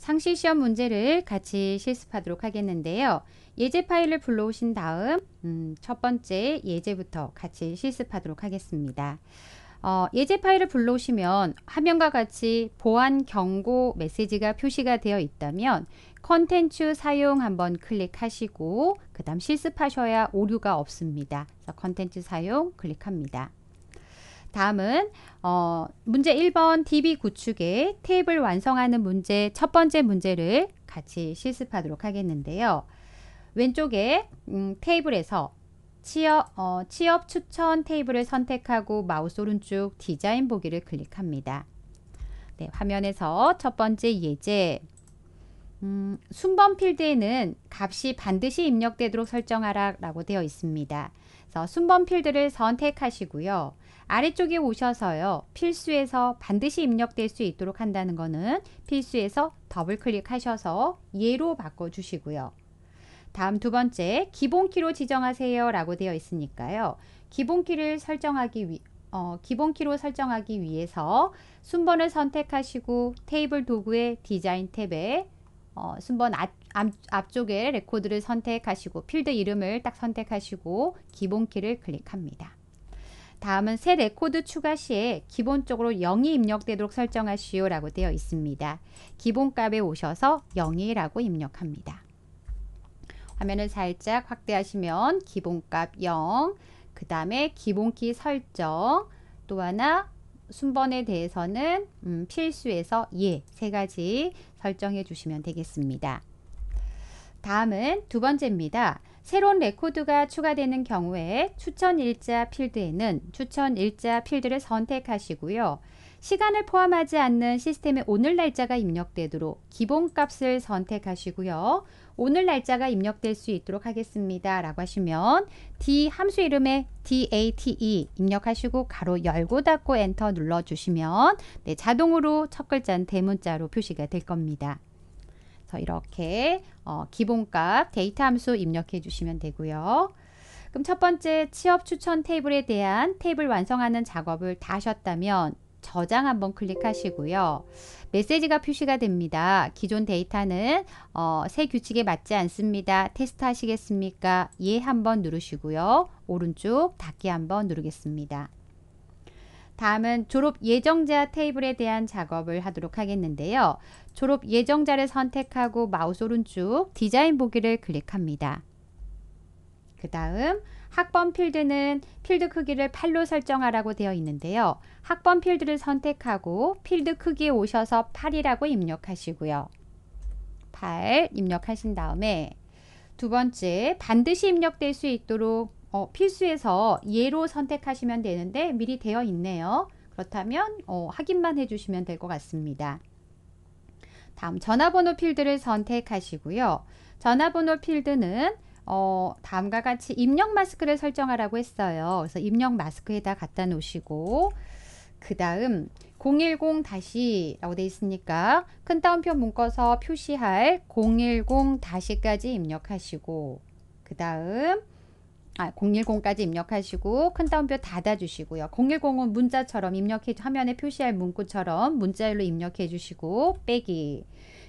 상시 시험 문제를 같이 실습하도록 하겠는데요. 예제 파일을 불러오신 다음 음, 첫 번째 예제부터 같이 실습하도록 하겠습니다. 어, 예제 파일을 불러오시면 화면과 같이 보안 경고 메시지가 표시가 되어 있다면 컨텐츠 사용 한번 클릭하시고 그 다음 실습하셔야 오류가 없습니다. 컨텐츠 사용 클릭합니다. 다음은 어, 문제 1번 DB 구축의 테이블 완성하는 문제 첫 번째 문제를 같이 실습하도록 하겠는데요. 왼쪽에 음, 테이블에서 취업, 어, 취업 추천 테이블을 선택하고 마우스 오른쪽 디자인 보기를 클릭합니다. 네, 화면에서 첫 번째 예제 음, 순번 필드에는 값이 반드시 입력되도록 설정하라 라고 되어 있습니다. 그래서 순번 필드를 선택하시고요. 아래쪽에 오셔서요. 필수에서 반드시 입력될 수 있도록 한다는 것은 필수에서 더블 클릭하셔서 예로 바꿔주시고요. 다음 두 번째 기본키로 지정하세요 라고 되어 있으니까요. 기본키를 설정하기 위, 어, 기본키로 설정하기 위해서 순번을 선택하시고 테이블 도구의 디자인 탭에 어, 순번 앞, 앞 쪽에 레코드를 선택하시고 필드 이름을 딱 선택하시고 기본키를 클릭합니다. 다음은 새 레코드 추가 시에 기본적으로 0이 입력되도록 설정하시오 라고 되어 있습니다. 기본값에 오셔서 0이라고 입력합니다. 화면을 살짝 확대하시면 기본값 0, 그 다음에 기본키 설정, 또 하나 순번에 대해서는 음, 필수에서 예, 세 가지 설정해 주시면 되겠습니다. 다음은 두 번째입니다. 새로운 레코드가 추가되는 경우에 추천일자 필드에는 추천일자 필드를 선택하시고요. 시간을 포함하지 않는 시스템에 오늘 날짜가 입력되도록 기본값을 선택하시고요. 오늘 날짜가 입력될 수 있도록 하겠습니다. 라고 하시면 D 함수 이름에 DATE 입력하시고 가로 열고 닫고 엔터 눌러주시면 네, 자동으로 첫 글자는 대문자로 표시가 될 겁니다. 그래서 이렇게 어, 기본값 데이터 함수 입력해 주시면 되고요. 그럼 첫 번째 취업 추천 테이블에 대한 테이블 완성하는 작업을 다 하셨다면 저장 한번 클릭하시고요. 메시지가 표시가 됩니다. 기존 데이터는 어, 새 규칙에 맞지 않습니다. 테스트 하시겠습니까? 예 한번 누르시고요. 오른쪽 닫기 한번 누르겠습니다. 다음은 졸업 예정자 테이블에 대한 작업을 하도록 하겠는데요. 졸업 예정자를 선택하고 마우스 오른쪽 디자인 보기를 클릭합니다. 그 다음 학번 필드는 필드 크기를 8로 설정하라고 되어 있는데요. 학번 필드를 선택하고 필드 크기에 오셔서 8이라고 입력하시고요. 8 입력하신 다음에 두 번째 반드시 입력될 수 있도록 어, 필수에서 예로 선택하시면 되는데 미리 되어 있네요. 그렇다면 어, 확인만 해주시면 될 것 같습니다. 다음 전화번호 필드를 선택하시고요. 전화번호 필드는 어, 다음과 같이 입력 마스크를 설정하라고 했어요. 그래서 입력 마스크에다 갖다 놓으시고 그 다음 010 라고 되어 있으니까 큰 따옴표 묶어서 표시할 010까지 입력하시고 그 다음 아, 010까지 입력하시고 큰 따옴표 닫아주시고요. 010은 문자처럼 입력해 화면에 표시할 문구처럼 문자열로 입력해 주시고 빼기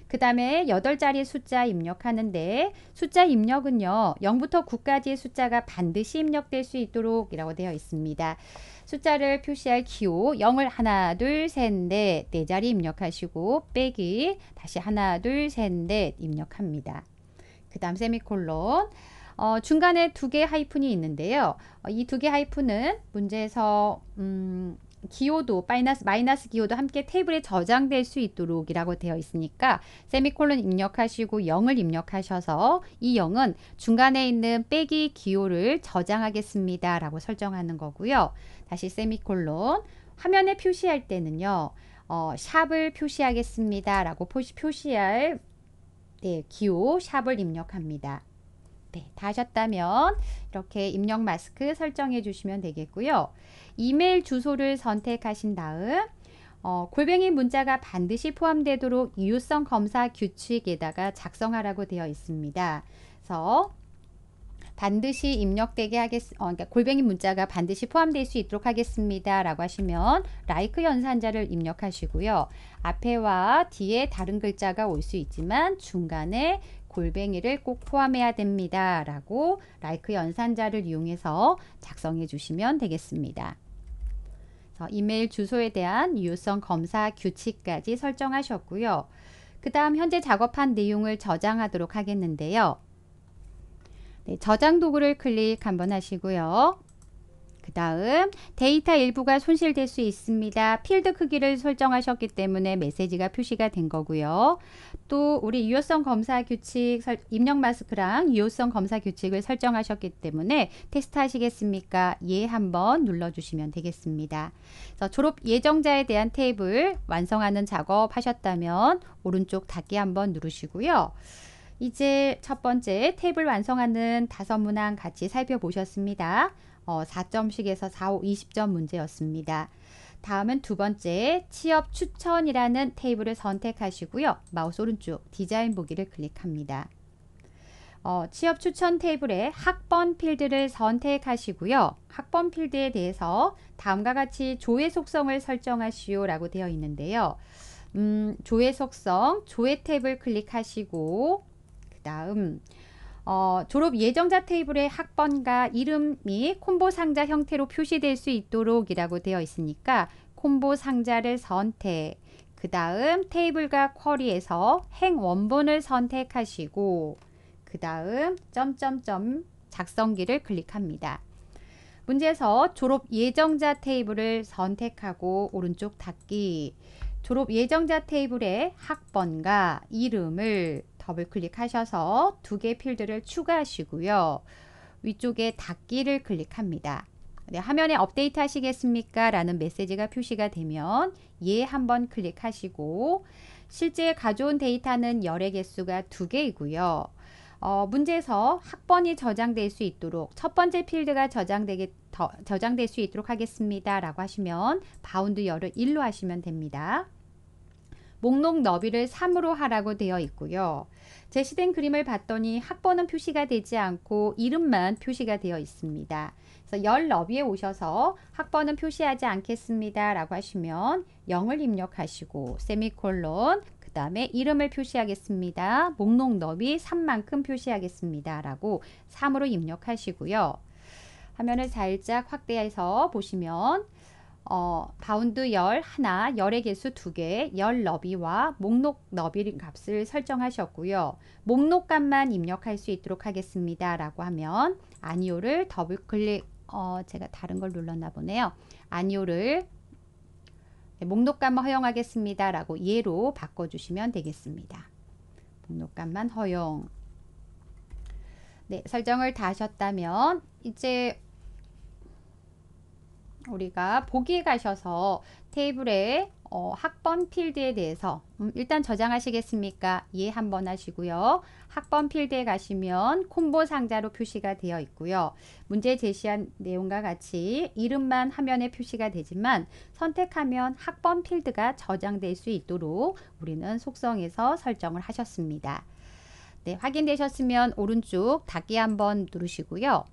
그 다음에 8자리 숫자 입력하는데 숫자 입력은요. 0부터 9까지의 숫자가 반드시 입력될 수 있도록 이라고 되어 있습니다. 숫자를 표시할 기호 0을 하나 둘 셋넷 네자리 입력하시고 빼기 다시 하나 둘 셋 넷 입력합니다. 그 다음 세미콜론 어, 중간에 두 개 하이픈이 있는데요. 어, 이두 개 하이픈은 문제에서 음, 기호도 마이너스, 마이너스 기호도 함께 테이블에 저장될 수 있도록 이라고 되어 있으니까 세미콜론 입력하시고 0을 입력하셔서 이 0은 중간에 있는 빼기 기호를 저장하겠습니다 라고 설정하는 거고요 다시 세미콜론 화면에 표시할 때는요 어, 샵을 표시하겠습니다 라고 표시, 표시할 네, 기호 샵을 입력합니다 네, 다 하셨다면 이렇게 입력 마스크 설정해 주시면 되겠고요. 이메일 주소를 선택하신 다음 어, 골뱅이 문자가 반드시 포함되도록 유효성 검사 규칙에다가 작성하라고 되어 있습니다. 그래서 반드시 입력되게 하겠, 어, 그러니까 골뱅이 문자가 반드시 포함될 수 있도록 하겠습니다. 라고 하시면 라이크 연산자를 입력하시고요. 앞에와 뒤에 다른 글자가 올 수 있지만 중간에 골뱅이를 꼭 포함해야 됩니다. 라고 라이크 연산자를 이용해서 작성해 주시면 되겠습니다. 이메일 주소에 대한 유효성 검사 규칙까지 설정하셨고요. 그 다음 현재 작업한 내용을 저장하도록 하겠는데요. 네, 저장 도구를 클릭 한번 하시고요. 그 다음 데이터 일부가 손실될 수 있습니다. 필드 크기를 설정하셨기 때문에 메시지가 표시가 된 거고요. 또 우리 유효성 검사 규칙 입력 마스크랑 유효성 검사 규칙을 설정하셨기 때문에 테스트 하시겠습니까? 예 한번 눌러주시면 되겠습니다. 그래서 졸업 예정자에 대한 테이블 완성하는 작업 하셨다면 오른쪽 닫기 한번 누르시고요. 이제 첫 번째 탭을 완성하는 다섯 문항 같이 살펴보셨습니다. 어, 4점씩에서 4, 5, 20점 문제였습니다. 다음은 두 번째 취업 추천이라는 테이블을 선택하시고요. 마우스 오른쪽 디자인 보기를 클릭합니다. 어, 취업 추천 테이블에 학번 필드를 선택하시고요. 학번 필드에 대해서 다음과 같이 조회 속성을 설정하시오 라고 되어 있는데요. 음, 조회 속성, 조회 탭을 클릭하시고 다음 어, 졸업 예정자 테이블에 학번과 이름이 콤보 상자 형태로 표시될 수 있도록이라고 되어 있으니까 콤보 상자를 선택 그 다음 테이블과 쿼리에서 행 원본을 선택하시고 그 다음 점점점 작성기를 클릭합니다. 문제에서 졸업 예정자 테이블을 선택하고 오른쪽 닫기 졸업 예정자 테이블에 학번과 이름을 더블 클릭하셔서 두개의 필드를 추가하시고요. 위쪽에 닫기를 클릭합니다. 네, 화면에 업데이트 하시겠습니까? 라는 메시지가 표시가 되면 예 한번 클릭하시고 실제 가져온 데이터는 열의 개수가 두 개이고요. 어, 문제에서 학번이 저장될 수 있도록 첫 번째 필드가 저장되게, 더, 저장될 수 있도록 하겠습니다. 라고 하시면 바운드 열을 1로 하시면 됩니다. 목록 너비를 3으로 하라고 되어 있고요. 제시된 그림을 봤더니 학번은 표시가 되지 않고 이름만 표시가 되어 있습니다. 그래서 열 너비에 오셔서 학번은 표시하지 않겠습니다. 라고 하시면 0을 입력하시고 세미콜론 그 다음에 이름을 표시하겠습니다. 목록 너비 3만큼 표시하겠습니다. 라고 3으로 입력하시고요. 화면을 살짝 확대해서 보시면 어, 바운드 열 하나, 열의 개수 두 개, 열 너비와 목록 너비 값을 설정하셨고요. 목록값만 입력할 수 있도록 하겠습니다. 라고 하면 아니오를 더블 클릭, 어, 제가 다른 걸 눌렀나 보네요. 아니오를 네, 목록값 만 허용하겠습니다. 라고 예로 바꿔주시면 되겠습니다. 목록값만 허용. 네, 설정을 다 하셨다면 이제 우리가 보기에 가셔서 테이블에 어, 학번 필드에 대해서 음, 일단 저장하시겠습니까? 예 한번 하시고요. 학번 필드에 가시면 콤보 상자로 표시가 되어 있고요. 문제 제시한 내용과 같이 이름만 화면에 표시가 되지만 선택하면 학번 필드가 저장될 수 있도록 우리는 속성에서 설정을 하셨습니다. 네, 확인되셨으면 오른쪽 닫기 한번 누르시고요.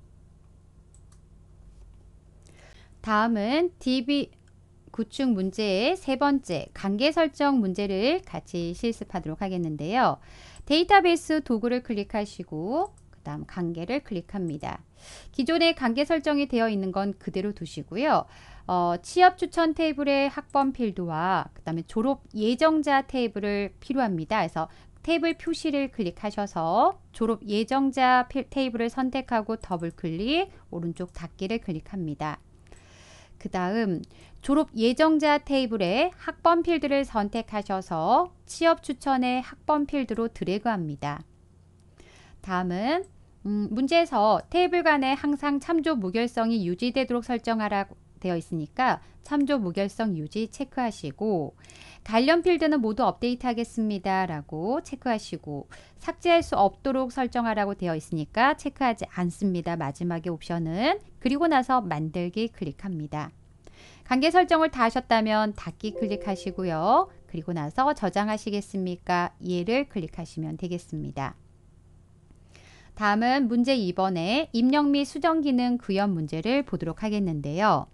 다음은 DB 구축 문제의 세 번째 관계 설정 문제를 같이 실습하도록 하겠는데요. 데이터베이스 도구를 클릭하시고 그 다음 관계를 클릭합니다. 기존의 관계 설정이 되어 있는 건 그대로 두시고요. 어, 취업 추천 테이블의 학번 필드와 그 다음에 졸업 예정자 테이블을 필요합니다. 그래서 테이블 표시를 클릭하셔서 졸업 예정자 테이블을 선택하고 더블 클릭, 오른쪽 닫기를 클릭합니다. 그 다음 졸업 예정자 테이블에 학번 필드를 선택하셔서 취업 추천의 학번 필드로 드래그합니다. 다음은 음, 문제에서 테이블 간에 항상 참조 무결성이 유지되도록 설정하라고 되어 있으니까 참조 무결성 유지 체크하시고 관련 필드는 모두 업데이트 하겠습니다 라고 체크하시고 삭제할 수 없도록 설정하라고 되어 있으니까 체크하지 않습니다 마지막에 옵션은 그리고 나서 만들기 클릭합니다 관계 설정을 다 하셨다면 닫기 클릭하시고요 그리고 나서 저장하시겠습니까 예를 클릭하시면 되겠습니다 다음은 문제 2번의 입력 및 수정 기능 구현 문제를 보도록 하겠는데요.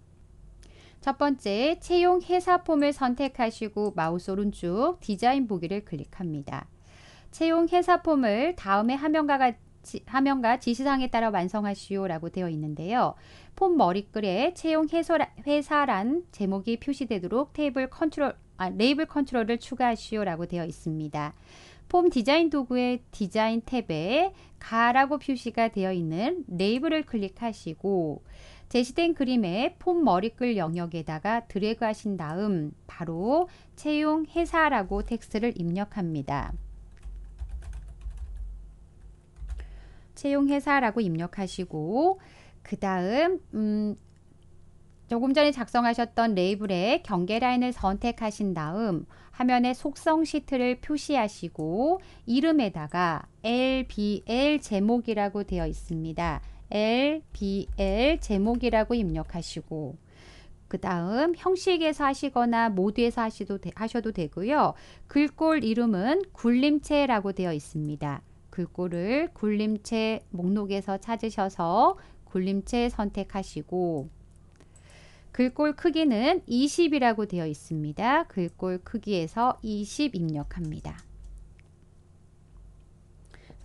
첫 번째, 채용 회사 폼을 선택하시고 마우스 오른쪽 디자인 보기를 클릭합니다. 채용 회사 폼을 다음의 화면과 같이 화면과 지시상에 따라 완성하시오 라고 되어 있는데요. 폼 머리글에 채용 회사란 제목이 표시되도록 테이블 컨트롤, 아, 레이블 컨트롤을 추가하시오 라고 되어 있습니다. 폼 디자인 도구의 디자인 탭에 가라고 표시가 되어 있는 레이블을 클릭하시고 제시된 그림의 폼 머리글 영역에다가 드래그 하신 다음 바로 채용 회사라고 텍스트를 입력합니다. 채용 회사라고 입력하시고 그 다음 음, 조금 전에 작성하셨던 레이블의 경계 라인을 선택하신 다음 화면에 속성 시트를 표시하시고 이름에다가 LBL 제목이라고 되어 있습니다. LBL 제목이라고 입력하시고 그 다음 형식에서 하시거나 모드에서 하셔도, 되, 하셔도 되고요. 글꼴 이름은 굴림체라고 되어 있습니다. 글꼴을 굴림체 목록에서 찾으셔서 굴림체 선택하시고 글꼴 크기는 20이라고 되어 있습니다. 글꼴 크기에서 20 입력합니다.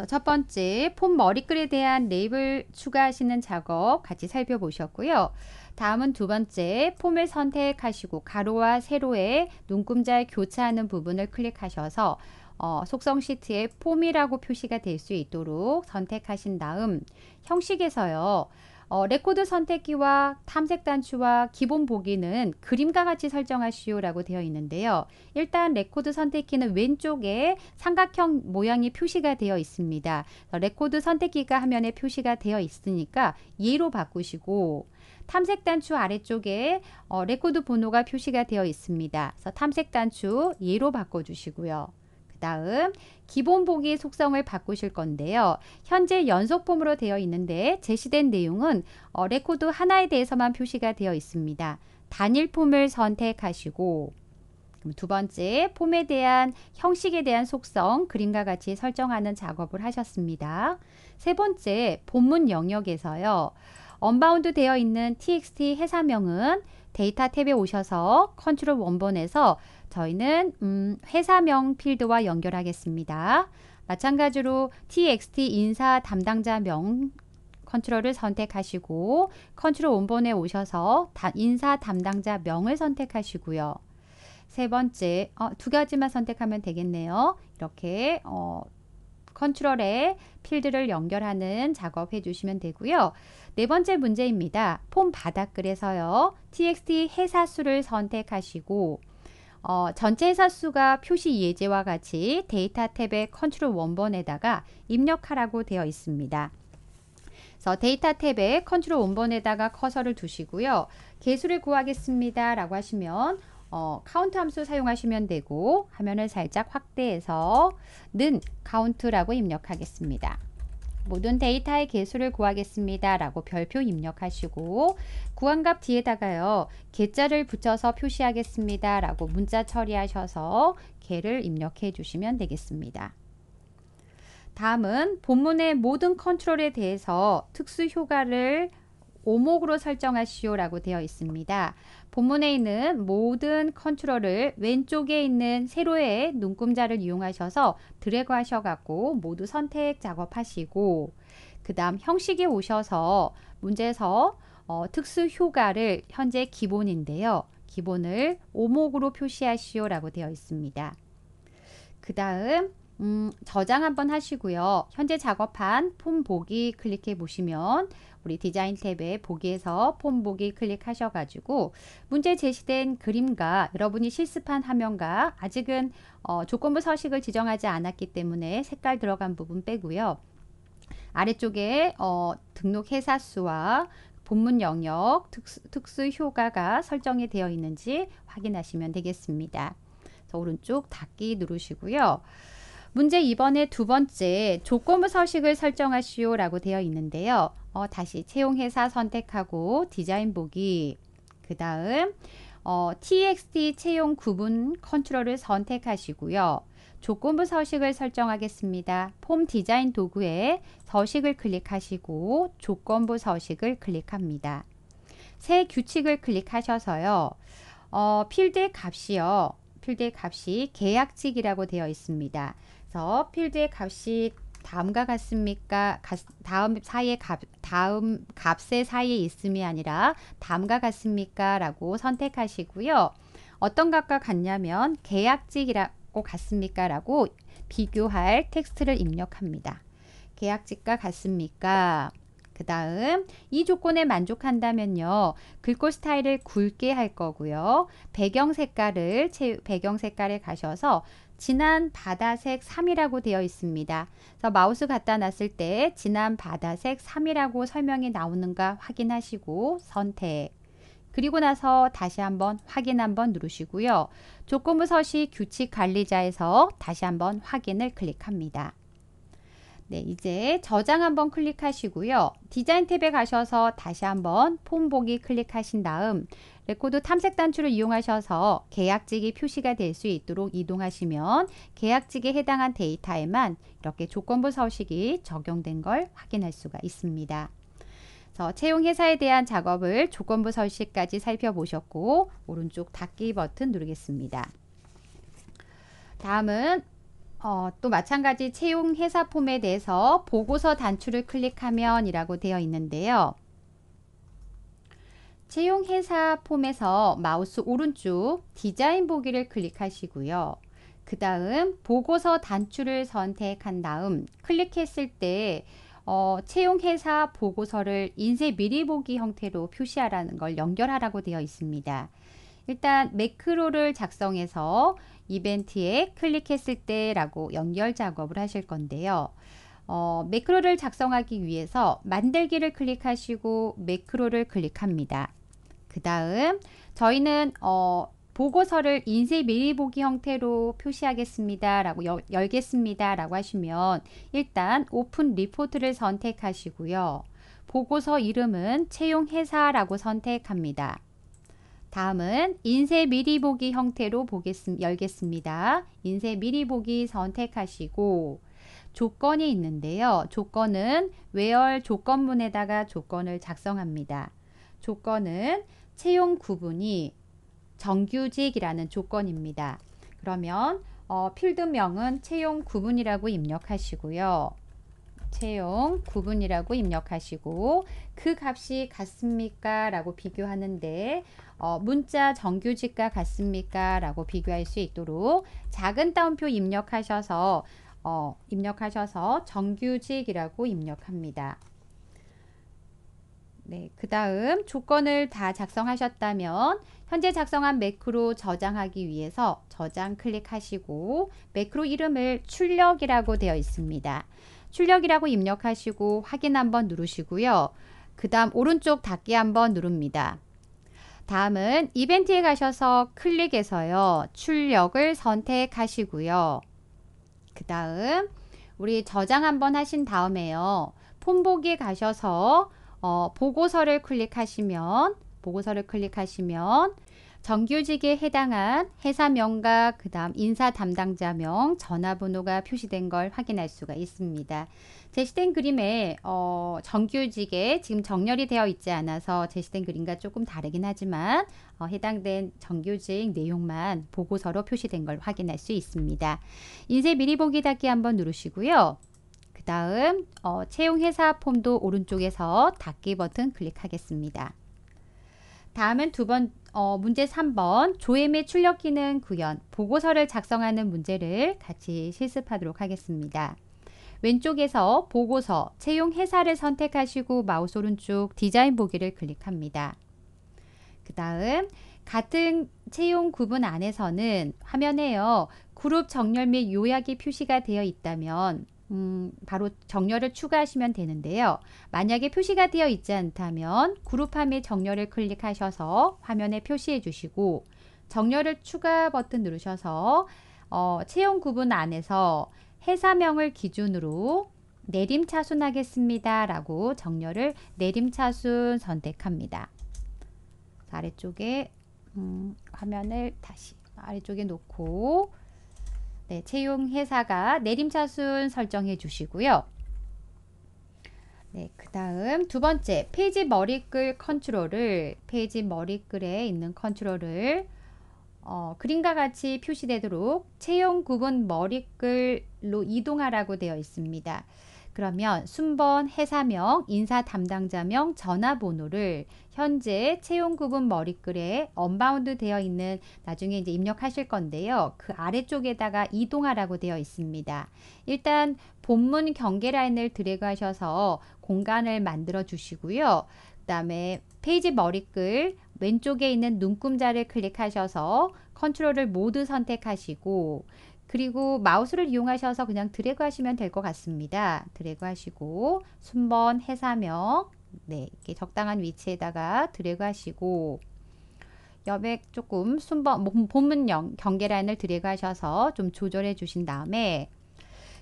어, 첫 번째, 폼 머리글에 대한 레이블 추가하시는 작업 같이 살펴보셨고요. 다음은 두 번째, 폼을 선택하시고 가로와 세로의 눈금자에 교차하는 부분을 클릭하셔서 어, 속성 시트에 폼이라고 표시가 될 수 있도록 선택하신 다음 형식에서요. 어, 레코드 선택기와 탐색 단추와 기본 보기는 그림과 같이 설정하시오 라고 되어 있는데요. 일단 레코드 선택기는 왼쪽에 삼각형 모양이 표시가 되어 있습니다. 어, 레코드 선택기가 화면에 표시가 되어 있으니까 예로 바꾸시고 탐색 단추 아래쪽에 어, 레코드 번호가 표시가 되어 있습니다. 그래서 탐색 단추 예로 바꿔주시고요. 다음 기본 보기 속성을 바꾸실 건데요. 현재 연속 폼으로 되어 있는데 제시된 내용은 어, 레코드 하나에 대해서만 표시가 되어 있습니다. 단일 폼을 선택하시고 두 번째 폼에 대한 형식에 대한 속성 그림과 같이 설정하는 작업을 하셨습니다. 세 번째 본문 영역에서요. 언바운드 되어 있는 txt 해사명은 데이터 탭에 오셔서 컨트롤 원본에서 저희는 음, 회사명 필드와 연결하겠습니다. 마찬가지로 txt 인사 담당자 명 컨트롤을 선택하시고 컨트롤 원본에 오셔서 인사 담당자 명을 선택하시고요. 세 번째, 어, 두 가지만 선택하면 되겠네요. 이렇게 어, 컨트롤에 필드를 연결하는 작업 해주시면 되고요. 네 번째 문제입니다. 폼 바닥글에서요. txt 회사수를 선택하시고 어, 전체 해사수가 표시 예제와 같이 데이터 탭의 컨트롤 원번에다가 입력하라고 되어 있습니다. 그래서 데이터 탭에 컨트롤 원번에다가 커서를 두시고요. 개수를 구하겠습니다 라고 하시면 어, 카운트 함수 사용하시면 되고 화면을 살짝 확대해서 는 카운트라고 입력하겠습니다. 모든 데이터의 개수를 구하겠습니다. 라고 별표 입력하시고 구한값 뒤에다가요. 개자를 붙여서 표시하겠습니다. 라고 문자 처리하셔서 개를 입력해 주시면 되겠습니다. 다음은 본문의 모든 컨트롤에 대해서 특수 효과를 오목으로 설정하시오라고 되어 있습니다. 본문에 있는 모든 컨트롤을 왼쪽에 있는 세로의 눈금자를 이용하셔서 드래그 하셔갖고 모두 선택 작업하시고 그 다음 형식에 오셔서 문제에서 어, 특수 효과를 현재 기본인데요. 기본을 오목으로 표시하시오라고 되어 있습니다. 그 다음 음, 저장 한번 하시고요. 현재 작업한 폼 보기 클릭해 보시면 우리 디자인 탭에 보기에서 폼 보기 클릭하셔가지고 문제 제시된 그림과 여러분이 실습한 화면과 아직은 어, 조건부 서식을 지정하지 않았기 때문에 색깔 들어간 부분 빼고요. 아래쪽에 어, 등록 회사수와 본문 영역, 특수, 특수 효과가 설정이 되어 있는지 확인하시면 되겠습니다. 오른쪽 닫기 누르시고요. 문제 2번의 두 번째 조건부 서식을 설정하시오 라고 되어 있는데요. 어, 다시 채용회사 선택하고 디자인 보기 그 다음 어, txt 채용 구분 컨트롤을 선택하시고요. 조건부 서식을 설정하겠습니다. 폼 디자인 도구에 서식을 클릭하시고 조건부 서식을 클릭합니다. 새 규칙을 클릭하셔서요. 어, 필드 값이요. 필드 값이 계약직이라고 되어 있습니다. 그래서 필드의 값이 다음과 같습니까? 다음 사이에 값, 다음 값의 사이에 있음이 아니라 다음과 같습니까? 라고 선택하시고요. 어떤 값과 같냐면 계약직이라고 같습니까? 라고 비교할 텍스트를 입력합니다. 계약직과 같습니까? 그 다음 이 조건에 만족한다면요. 글꼴 스타일을 굵게 할 거고요. 배경 색깔을 배경 색깔에 가셔서 진한 바다색 3이라고 되어 있습니다. 그래서 마우스 갖다 놨을 때 진한 바다색 3이라고 설명이 나오는가 확인하시고 선택 그리고 나서 다시 한번 확인 한번 누르시고요. 조건부 서식 규칙 관리자에서 다시 한번 확인을 클릭합니다. 네, 이제 저장 한번 클릭하시고요. 디자인 탭에 가셔서 다시 한번 폼 보기 클릭하신 다음 레코드 탐색 단추를 이용하셔서 계약직이 표시가 될 수 있도록 이동하시면 계약직에 해당한 데이터에만 이렇게 조건부 서식이 적용된 걸 확인할 수가 있습니다. 그래서 채용회사에 대한 작업을 조건부 서식까지 살펴보셨고 오른쪽 닫기 버튼 누르겠습니다. 다음은 어, 또 마찬가지 채용 회사 폼에 대해서 보고서 단추를 클릭하면 이라고 되어 있는데요. 채용 회사 폼에서 마우스 오른쪽 디자인 보기를 클릭하시고요. 그 다음 보고서 단추를 선택한 다음 클릭했을 때 어, 채용회사 보고서를 인쇄 미리 보기 형태로 표시하라는 걸 연결하라고 되어 있습니다. 일단 매크로를 작성해서 이벤트에 클릭했을 때 라고 연결 작업을 하실 건데요. 어, 매크로를 작성하기 위해서 만들기를 클릭하시고 매크로를 클릭합니다. 그 다음 저희는 어, 보고서를 인쇄 미리 보기 형태로 표시하겠습니다 라고 열, 열겠습니다 라고 하시면 일단 오픈 리포트를 선택하시고요. 보고서 이름은 채용회사라고 선택합니다. 다음은 인쇄 미리 보기 형태로 보겠습, 열겠습니다. 인쇄 미리 보기 선택하시고 조건이 있는데요. 조건은 외열 조건문에다가 조건을 작성합니다. 조건은 채용 구분이 정규직이라는 조건입니다. 그러면 어, 필드명은 채용 구분이라고 입력하시고요. 채용 구분이라고 입력하시고 그 값이 같습니까? 라고 비교하는데 어, 문자 정규직과 같습니까? 라고 비교할 수 있도록 작은 따옴표 입력하셔서 어, 입력하셔서 정규직이라고 입력합니다. 네, 그 다음 조건을 다 작성하셨다면 현재 작성한 매크로 저장하기 위해서 저장 클릭하시고 매크로 이름을 출력이라고 되어 있습니다. 출력이라고 입력하시고 확인 한번 누르시고요. 그 다음 오른쪽 닫기 한번 누릅니다. 다음은 이벤트에 가셔서 클릭해서요. 출력을 선택하시고요. 그 다음 우리 저장 한번 하신 다음에요. 폰 보기에 가셔서 어, 보고서를 클릭하시면 보고서를 클릭하시면 정규직에 해당한 회사명과 그 다음 인사 담당자명, 전화번호가 표시된 걸 확인할 수가 있습니다. 제시된 그림에 어, 정규직에 지금 정렬이 되어 있지 않아서 제시된 그림과 조금 다르긴 하지만 어, 해당된 정규직 내용만 보고서로 표시된 걸 확인할 수 있습니다. 인쇄 미리 보기 닫기 한번 누르시고요. 그 다음 어, 채용회사 폼도 오른쪽에서 닫기 버튼 클릭하겠습니다. 다음은 두, 번, 어, 문제 3번 조엠의 출력 기능 구현 보고서를 작성하는 문제를 같이 실습하도록 하겠습니다. 왼쪽에서 보고서, 채용 회사를 선택하시고 마우스 오른쪽 디자인 보기를 클릭합니다. 그 다음 같은 채용 구분 안에서는 화면에요. 그룹 정렬 및 요약이 표시가 되어 있다면 음, 바로 정렬을 추가하시면 되는데요. 만약에 표시가 되어 있지 않다면 그룹함의 정렬을 클릭하셔서 화면에 표시해 주시고 정렬을 추가 버튼 누르셔서 어, 채용 구분 안에서 회사명을 기준으로 내림차순 하겠습니다. 라고 정렬을 내림차순 선택합니다. 아래쪽에 음, 화면을 다시 아래쪽에 놓고 네, 채용회사가 내림차순 설정해 주시고요. 네, 그 다음 두 번째 페이지 머리글 컨트롤을 페이지 머리글에 있는 컨트롤을 어, 그림과 같이 표시되도록 채용 구분 머리글로 이동하라고 되어 있습니다. 그러면 순번, 회사명, 인사 담당자명, 전화번호를 현재 채용 구분 머리글에 언바운드 되어 있는 나중에 이제 입력하실 건데요. 그 아래쪽에다가 이동하라고 되어 있습니다. 일단 본문 경계 라인을 드래그하셔서 공간을 만들어 주시고요. 그 다음에 페이지 머리글 왼쪽에 있는 눈금자를 클릭하셔서 컨트롤을 모두 선택하시고 그리고 마우스를 이용하셔서 그냥 드래그 하시면 될 것 같습니다. 드래그 하시고 순번 해사명 네, 이렇게 적당한 위치에다가 드래그 하시고 여백 조금 순번 본문형 경계라을 드래그 하셔서 좀 조절해 주신 다음에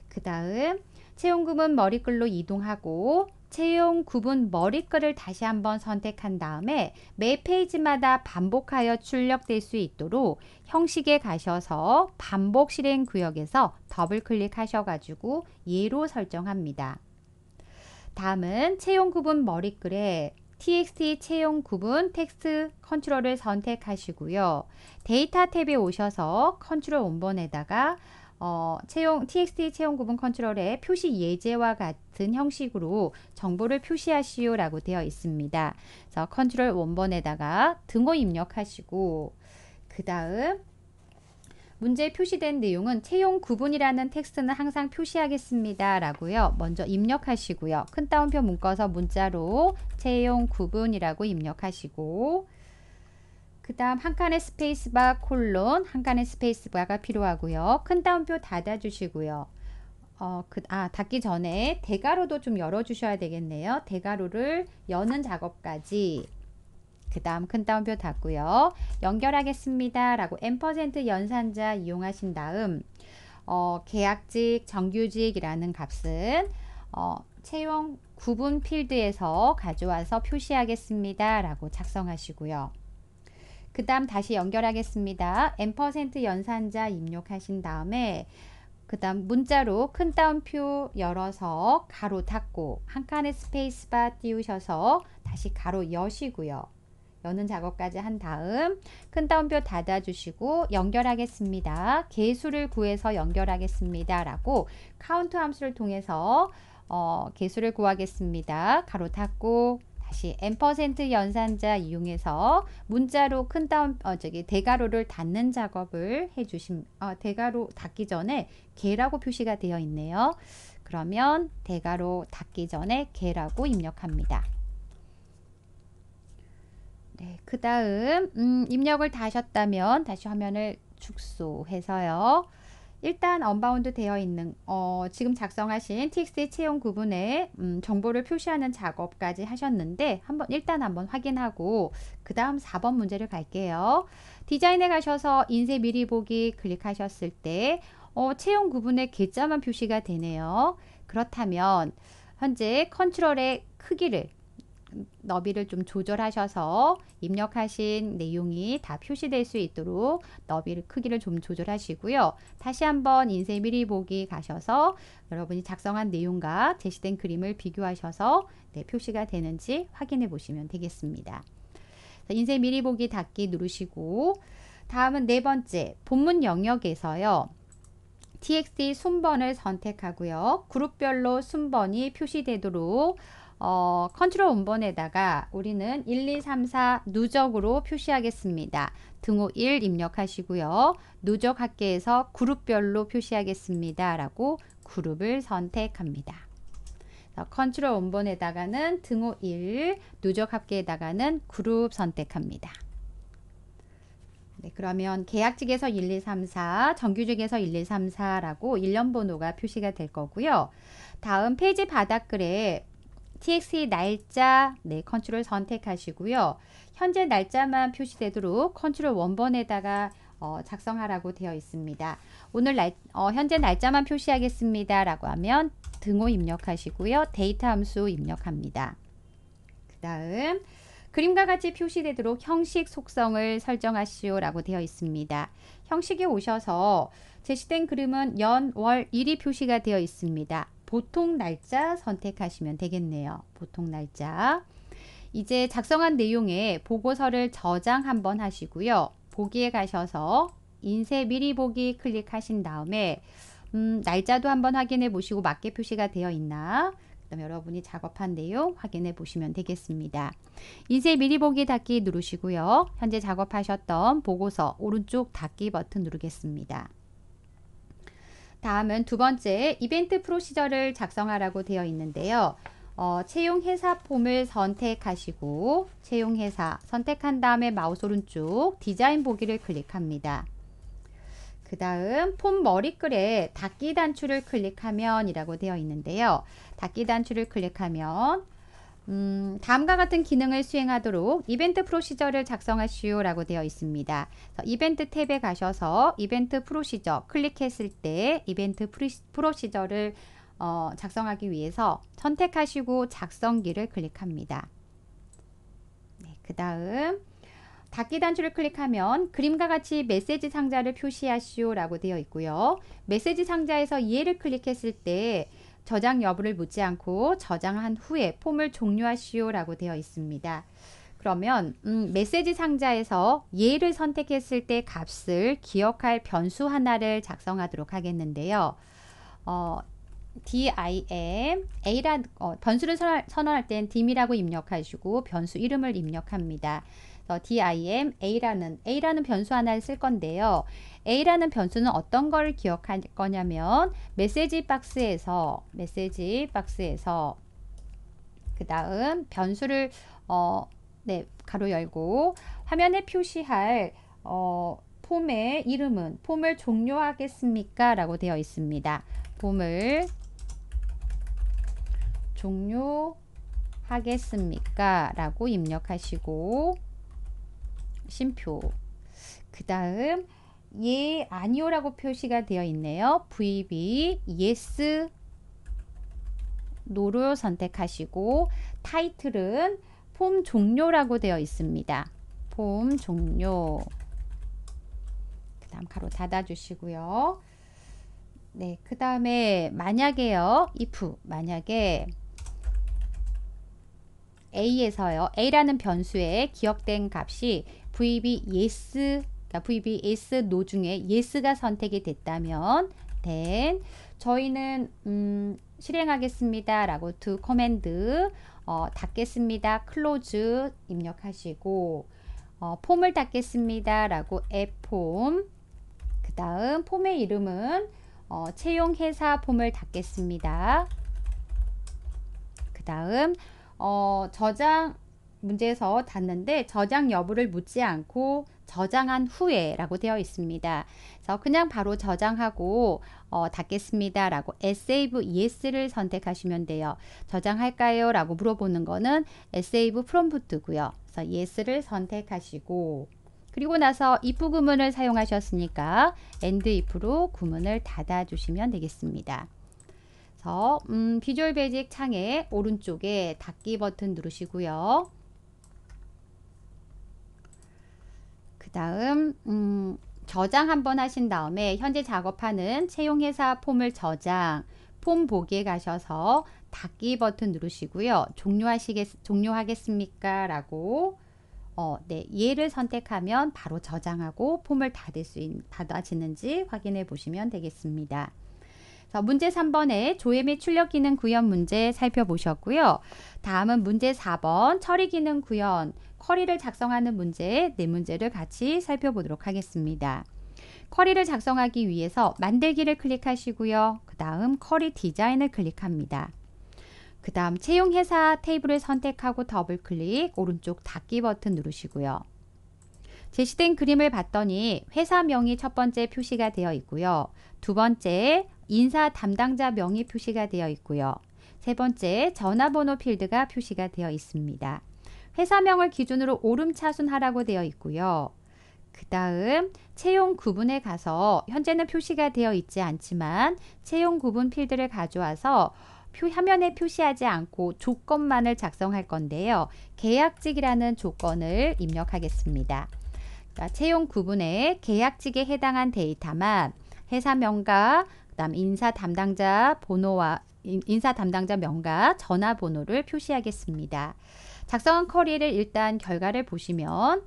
그 다음 채용금은 머리글로 이동하고 채용 구분 머리글을 다시 한번 선택한 다음에 매 페이지마다 반복하여 출력될 수 있도록 형식에 가셔서 반복 실행 구역에서 더블 클릭하셔가지고 예로 설정합니다. 다음은 채용 구분 머리글에 txt 채용 구분 텍스트 컨트롤을 선택하시고요. 데이터 탭에 오셔서 컨트롤 원본에다가 어, 채용, TXT 채용 구분 컨트롤의 표시 예제와 같은 형식으로 정보를 표시하시오 라고 되어 있습니다. 그래서 컨트롤 원번에다가 등호 입력하시고 그 다음 문제에 표시된 내용은 채용 구분이라는 텍스트는 항상 표시하겠습니다. 라고요. 먼저 입력하시고요. 큰 따옴표 묶어서 문자로 채용 구분이라고 입력하시고 그 다음 한 칸의 스페이스바 콜론 한 칸의 스페이스바가 필요하고요. 큰 따옴표 닫아주시고요. 어, 그, 아, 닫기 전에 대가로도 좀 열어주셔야 되겠네요. 대가로를 여는 작업까지 그 다음 큰 따옴표 닫고요. 연결하겠습니다. 라고 n% 연산자 이용하신 다음 어, 계약직, 정규직이라는 값은 어, 채용 구분 필드에서 가져와서 표시하겠습니다. 라고 작성하시고요. 그 다음 다시 연결하겠습니다. 앰 연산자 입력하신 다음에 그 다음 문자로 큰 따옴표 열어서 가로 닫고 한 칸의 스페이스바 띄우셔서 다시 가로 여시고요. 여는 작업까지 한 다음 큰 따옴표 닫아주시고 연결하겠습니다. 개수를 구해서 연결하겠습니다. 라고 카운트 함수를 통해서 어, 개수를 구하겠습니다. 가로 닫고 다시 n% 연산자 이용해서 문자로 큰 다운 어 저기 대괄호를 닫는 작업을 해 주심 어 대괄호 닫기 전에 개라고 표시가 되어 있네요. 그러면 대괄호 닫기 전에 개라고 입력합니다. 네, 그 다음 음, 입력을 다 하셨다면 다시 화면을 축소해서요. 일단 언바운드 되어 있는 어, 지금 작성하신 TXT 채용 구분에 음, 정보를 표시하는 작업까지 하셨는데 한번 일단 한번 확인하고 그 다음 4번 문제를 갈게요. 디자인에 가셔서 인쇄 미리 보기 클릭하셨을 때 어, 채용 구분에 계좌만 표시가 되네요. 그렇다면 현재 컨트롤의 크기를 너비를 좀 조절하셔서 입력하신 내용이 다 표시될 수 있도록 너비를 크기를 좀 조절하시고요. 다시 한번 인쇄 미리 보기 가셔서 여러분이 작성한 내용과 제시된 그림을 비교하셔서 네, 표시가 되는지 확인해 보시면 되겠습니다. 인쇄 미리 보기 닫기 누르시고 다음은 네 번째 본문 영역에서요. txt 순번을 선택하고요. 그룹별로 순번이 표시되도록 어, 컨트롤 원본에다가 우리는 1, 2, 3, 4 누적으로 표시하겠습니다. 등호 1 입력하시고요. 누적 합계에서 그룹별로 표시하겠습니다. 라고 그룹을 선택합니다. 컨트롤 원본에다가는 등호 1, 누적 합계에다가는 그룹 선택합니다. 네, 그러면 계약직에서 1134, 정규직에서 1134라고 일련 번호가 표시가 될 거고요. 다음 페이지 바닥글에 tx의 날짜, 네, 컨트롤 선택하시고요. 현재 날짜만 표시되도록 컨트롤 원번에다가 어, 작성하라고 되어 있습니다. 오늘 날, 어, 현재 날짜만 표시하겠습니다. 라고 하면 등호 입력하시고요. 데이터 함수 입력합니다. 그 다음 그림과 같이 표시되도록 형식 속성을 설정하시오 라고 되어 있습니다. 형식에 오셔서 제시된 그림은 연, 월, 일이 표시가 되어 있습니다. 보통 날짜 선택하시면 되겠네요. 보통 날짜. 이제 작성한 내용에 보고서를 저장 한번 하시고요. 보기에 가셔서 인쇄 미리 보기 클릭하신 다음에 음, 날짜도 한번 확인해 보시고 맞게 표시가 되어 있나 그다 여러분이 작업한 내용 확인해 보시면 되겠습니다. 인쇄 미리 보기 닫기 누르시고요. 현재 작업하셨던 보고서 오른쪽 닫기 버튼 누르겠습니다. 다음은 두 번째 이벤트 프로시저를 작성하라고 되어 있는데요. 어, 채용회사 폼을 선택하시고 채용회사 선택한 다음에 마우스 오른쪽 디자인 보기를 클릭합니다. 그 다음 폼 머리글에 닫기 단추를 클릭하면 이라고 되어 있는데요. 닫기 단추를 클릭하면 음, 다음과 같은 기능을 수행하도록 이벤트 프로시저를 작성하시오 라고 되어 있습니다. 이벤트 탭에 가셔서 이벤트 프로시저 클릭했을 때 이벤트 프로시저를 어, 작성하기 위해서 선택하시고 작성기를 클릭합니다. 네, 그 다음 닫기 단추를 클릭하면 그림과 같이 메시지 상자를 표시하시오 라고 되어 있고요. 메시지 상자에서 이해를 클릭했을 때 저장 여부를 묻지 않고 저장한 후에 폼을 종료하시오라고 되어 있습니다. 그러면 음, 메시지 상자에서 예를 선택했을 때 값을 기억할 변수 하나를 작성하도록 하겠는데요. 어, dim a란 어, 변수를 선언할 땐 dim이라고 입력하시고 변수 이름을 입력합니다. 어, dim a라는 a라는 변수 하나를 쓸 건데요. a라는 변수는 어떤 걸 기억할 거냐면 메시지 박스에서 메시지 박스에서 그 다음 변수를 어, 네, 가로 열고 화면에 표시할 어, 폼의 이름은 폼을 종료하겠습니까? 라고 되어 있습니다. 폼을 종료하겠습니까? 라고 입력하시고 심표 그 다음 예 아니오라고 표시가 되어 있네요 VB yes 노로 선택하시고 타이틀은 폼 종료라고 되어 있습니다 폼 종료 그 다음 가로 닫아 주시고요 네, 그 다음에 만약에요. if 만약에 a에서요. a라는 변수에 기억된 값이 VB yes, 그러니까 VB yes, no 중에 yes가 선택이 됐다면 then 저희는 음, 실행하겠습니다 라고 to 커맨드 어, 닫겠습니다 close 입력하시고 어, 폼을 닫겠습니다 라고 앱폼 그 다음 폼의 이름은 어, 채용회사 폼을 닫겠습니다 그 다음 어, 저장 문제에서 닿는데 저장 여부를 묻지 않고 저장한 후에 라고 되어 있습니다. 그래서 그냥 바로 저장하고 어, 닫겠습니다 라고 save es를 선택하시면 돼요. 저장할까요? 라고 물어보는 거는 save 프롬프트고요. 그래서 yes를 선택하시고 그리고 나서 if 구문을 사용하셨으니까 and if로 구문을 닫아주시면 되겠습니다. 그래서 음, 비주얼 베직 창의 오른쪽에 닫기 버튼 누르시고요. 그 다음 음, 저장 한번 하신 다음에 현재 작업하는 채용회사 폼을 저장 폼 보기에 가셔서 닫기 버튼 누르시고요. 종료하시겠, 종료하겠습니까? 라고 어, 네, 얘를 선택하면 바로 저장하고 폼을 닫을 수 있, 닫아지는지 확인해 보시면 되겠습니다. 자, 문제 3번에 조회 및 출력 기능 구현 문제 살펴보셨고요. 다음은 문제 4번 처리 기능 구현 쿼리를 작성하는 문제 의네 문제를 같이 살펴보도록 하겠습니다. 쿼리를 작성하기 위해서 만들기를 클릭하시고요. 그 다음 쿼리 디자인을 클릭합니다. 그 다음 채용 회사 테이블을 선택하고 더블클릭, 오른쪽 닫기 버튼 누르시고요. 제시된 그림을 봤더니 회사명이 첫 번째 표시가 되어 있고요. 두 번째 인사 담당자 명이 표시가 되어 있고요. 세 번째 전화번호 필드가 표시가 되어 있습니다. 회사명을 기준으로 오름차순하라고 되어 있고요. 그 다음 채용 구분에 가서 현재는 표시가 되어 있지 않지만 채용 구분 필드를 가져와서 표, 화면에 표시하지 않고 조건만을 작성할 건데요. 계약직이라는 조건을 입력하겠습니다. 그러니까 채용 구분에 계약직에 해당한 데이터만 회사명과 그다음 인사 담당자 번호와 인사 담당자 명과 전화번호를 표시하겠습니다. 작성한 커리를 일단 결과를 보시면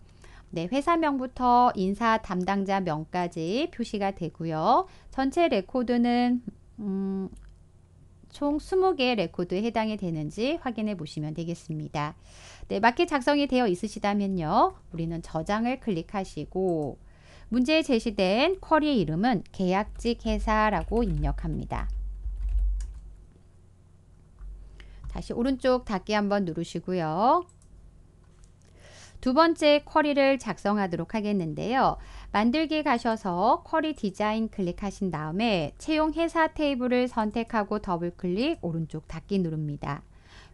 네, 회사명부터 인사 담당자 명까지 표시가 되고요. 전체 레코드는 음, 총2 0개 레코드에 해당이 되는지 확인해 보시면 되겠습니다. 네, 맞게 작성이 되어 있으시다면요. 우리는 저장을 클릭하시고 문제에 제시된 쿼리의 이름은 계약직 회사라고 입력합니다. 다시 오른쪽 닫기 한번 누르시고요. 두 번째 쿼리를 작성하도록 하겠는데요. 만들기 가셔서 쿼리 디자인 클릭하신 다음에 채용 회사 테이블을 선택하고 더블클릭 오른쪽 닫기 누릅니다.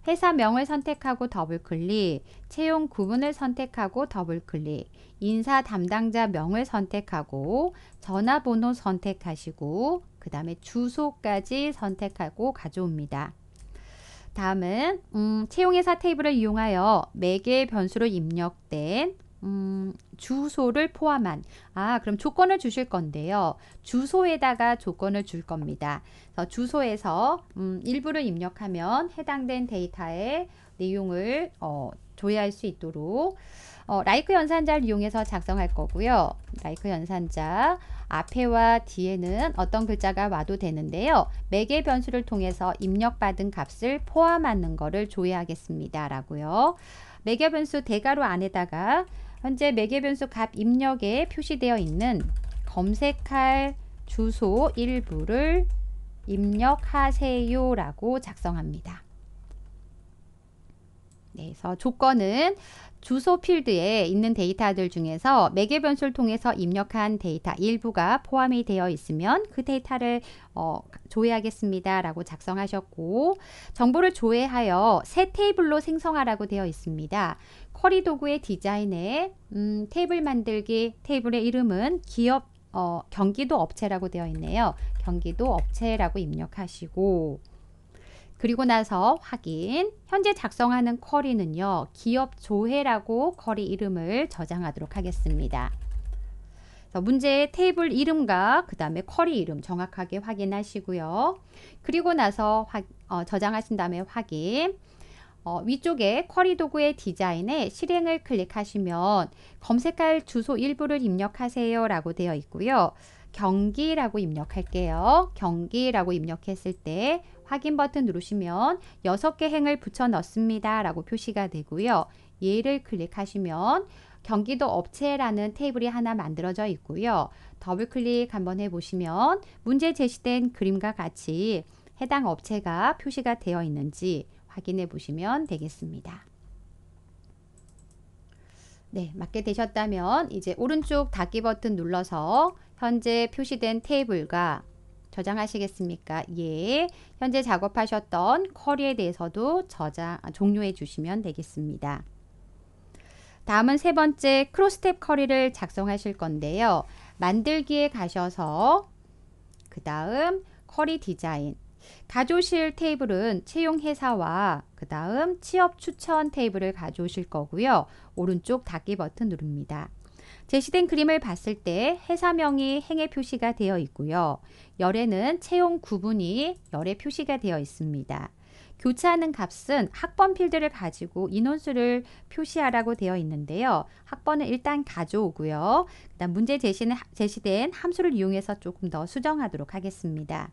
회사명을 선택하고 더블클릭, 채용 구분을 선택하고 더블클릭, 인사 담당자 명을 선택하고 전화번호 선택하시고 그 다음에 주소까지 선택하고 가져옵니다. 다음은 음, 채용회사 테이블을 이용하여 매개의 변수로 입력된 음, 주소를 포함한 아 그럼 조건을 주실 건데요 주소에다가 조건을 줄 겁니다 그래서 주소에서 음, 일부를 입력하면 해당된 데이터의 내용을 어, 조회할 수 있도록 어, 라이크 연산자를 이용해서 작성할 거고요 라이크 연산자 앞에와 뒤에는 어떤 글자가 와도 되는데요. 매개 변수를 통해서 입력받은 값을 포함하는 것을 조회하겠습니다. 라고요. 매개 변수 대괄호 안에다가 현재 매개 변수 값 입력에 표시되어 있는 검색할 주소 일부를 입력하세요 라고 작성합니다. 네, 그래서 조건은 주소 필드에 있는 데이터들 중에서 매개 변수를 통해서 입력한 데이터 일부가 포함이 되어 있으면 그 데이터를 어, 조회하겠습니다 라고 작성하셨고 정보를 조회하여 새 테이블로 생성하라고 되어 있습니다 쿼리 도구의 디자인에 음, 테이블 만들기 테이블의 이름은 기업 어, 경기도 업체라고 되어 있네요 경기도 업체라고 입력하시고 그리고 나서 확인. 현재 작성하는 쿼리는요. 기업 조회라고 쿼리 이름을 저장하도록 하겠습니다. 문제의 테이블 이름과 그 다음에 쿼리 이름 정확하게 확인하시고요. 그리고 나서 화, 어, 저장하신 다음에 확인. 어, 위쪽에 쿼리 도구의 디자인에 실행을 클릭하시면 검색할 주소 일부를 입력하세요 라고 되어 있고요. 경기라고 입력할게요. 경기라고 입력했을 때 확인 버튼 누르시면 6개 행을 붙여 넣습니다. 라고 표시가 되고요. 예를 클릭하시면 경기도 업체라는 테이블이 하나 만들어져 있고요. 더블 클릭 한번 해보시면 문제 제시된 그림과 같이 해당 업체가 표시가 되어 있는지 확인해 보시면 되겠습니다. 네, 맞게 되셨다면 이제 오른쪽 닫기 버튼 눌러서 현재 표시된 테이블과 저장하시겠습니까? 예. 현재 작업하셨던 쿼리에 대해서도 저장, 아, 종료해 주시면 되겠습니다. 다음은 세 번째 크로스탭 쿼리를 작성하실 건데요. 만들기에 가셔서 그 다음 쿼리 디자인 가져오실 테이블은 채용 회사와 그 다음 취업 추천 테이블을 가져오실 거고요. 오른쪽 닫기 버튼 누릅니다. 제시된 그림을 봤을 때 해사명이 행의 표시가 되어 있고요. 열에는 채용 구분이 열의 표시가 되어 있습니다. 교차하는 값은 학번 필드를 가지고 인원수를 표시하라고 되어 있는데요. 학번은 일단 가져오고요. 그다음 문제 제시는, 제시된 함수를 이용해서 조금 더 수정하도록 하겠습니다.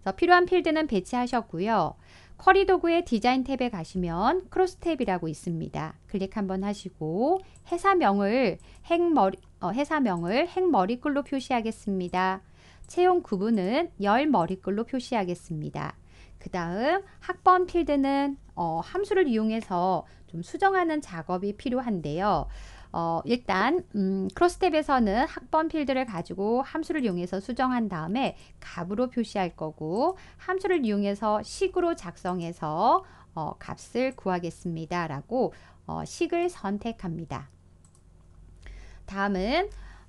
그래서 필요한 필드는 배치하셨고요. 커리 도구의 디자인 탭에 가시면 크로스 탭이라고 있습니다. 클릭 한번 하시고 회사명을 핵머리, 어, 회사명을 핵머리글로 표시하겠습니다. 채용 구분은 열머리글로 표시하겠습니다. 그 다음 학번 필드는 어, 함수를 이용해서 좀 수정하는 작업이 필요한데요. 어, 일단 음, 크로스탭에서는 학번 필드를 가지고 함수를 이용해서 수정한 다음에 값으로 표시할 거고 함수를 이용해서 식으로 작성해서 어, 값을 구하겠습니다. 라고 어, 식을 선택합니다. 다음은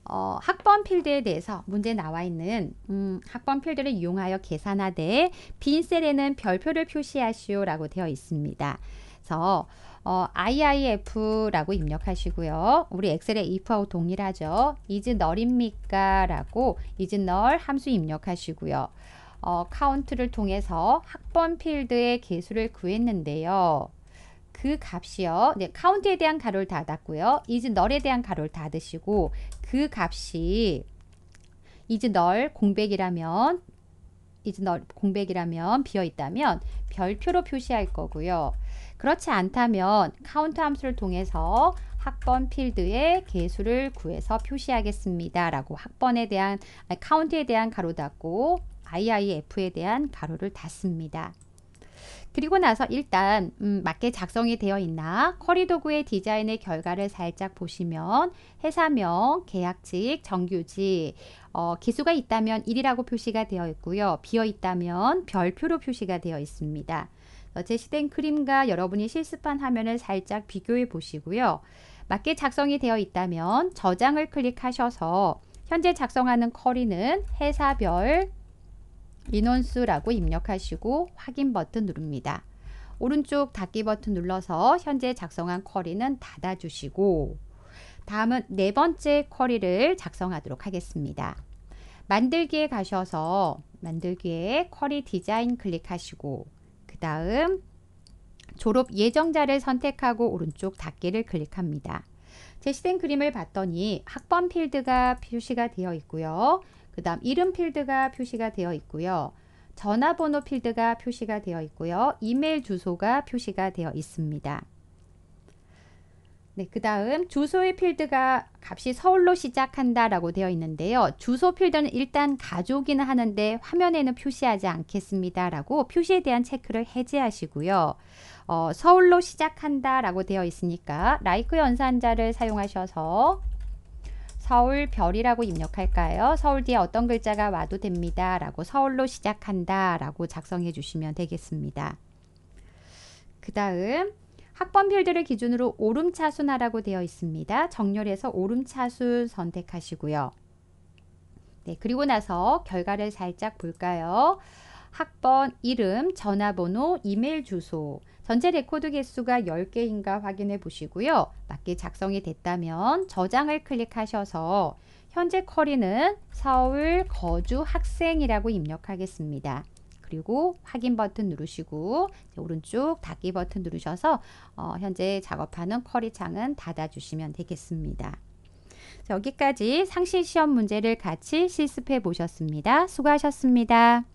어, 학번 필드에 대해서 문제 나와 있는 음, 학번 필드를 이용하여 계산하되 빈 셀에는 별표를 표시하시오 라고 되어 있습니다. 그래서 어, IIF라고 입력하시고요. 우리 엑셀의 if하고 동일하죠. is 널입니까? 라고 is 널 함수 입력하시고요. 어, 카운트를 통해서 학번 필드의 개수를 구했는데요. 그 값이요. 네, 카운트에 대한 가로를 닫았고요. is 널에 대한 가로를 닫으시고 그 값이 is 널 공백이라면 is 널 공백이라면 비어 있다면 별표로 표시할 거고요. 그렇지 않다면 카운트 함수를 통해서 학번 필드의 개수를 구해서 표시하겠습니다. 라고 학번에 대한 아니, 카운트에 대한 가로 닫고 IIF에 대한 가로를 닫습니다. 그리고 나서 일단 음, 맞게 작성이 되어 있나 커리 도구의 디자인의 결과를 살짝 보시면 회사명, 계약직, 정규직, 어, 개수가 있다면 1이라고 표시가 되어 있고요. 비어 있다면 별표로 표시가 되어 있습니다. 어, 제시된 크림과 여러분이 실습한 화면을 살짝 비교해 보시고요. 맞게 작성이 되어 있다면 저장을 클릭하셔서 현재 작성하는 커리는 회사별 인원수라고 입력하시고 확인 버튼 누릅니다. 오른쪽 닫기 버튼 눌러서 현재 작성한 쿼리는 닫아주시고 다음은 네 번째 쿼리를 작성하도록 하겠습니다. 만들기에 가셔서 만들기에 쿼리 디자인 클릭하시고 그 다음 졸업 예정자를 선택하고 오른쪽 닫기를 클릭합니다. 제시된 그림을 봤더니 학번 필드가 표시가 되어 있고요. 그 다음 이름 필드가 표시가 되어 있고요. 전화번호 필드가 표시가 되어 있고요. 이메일 주소가 표시가 되어 있습니다. 네, 그 다음 주소의 필드가 값이 서울로 시작한다라고 되어 있는데요. 주소 필드는 일단 가족이는 하는데 화면에는 표시하지 않겠습니다라고 표시에 대한 체크를 해제하시고요. 어, 서울로 시작한다라고 되어 있으니까 라이크 연산자를 사용하셔서 서울 별이라고 입력할까요? 서울 뒤에 어떤 글자가 와도 됩니다. 라고 서울로 시작한다 라고 작성해 주시면 되겠습니다. 그 다음 학번별들을 기준으로 오름차순화라고 되어 있습니다. 정렬해서 오름차순 선택하시고요. 네, 그리고 나서 결과를 살짝 볼까요? 학번, 이름, 전화번호, 이메일 주소, 전체 레코드 개수가 10개인가 확인해 보시고요. 맞게 작성이 됐다면 저장을 클릭하셔서 현재 커리는 서울 거주 학생이라고 입력하겠습니다. 그리고 확인 버튼 누르시고 오른쪽 닫기 버튼 누르셔서 어, 현재 작업하는 쿼리 창은 닫아주시면 되겠습니다. 자, 여기까지 상시 시험 문제를 같이 실습해 보셨습니다. 수고하셨습니다.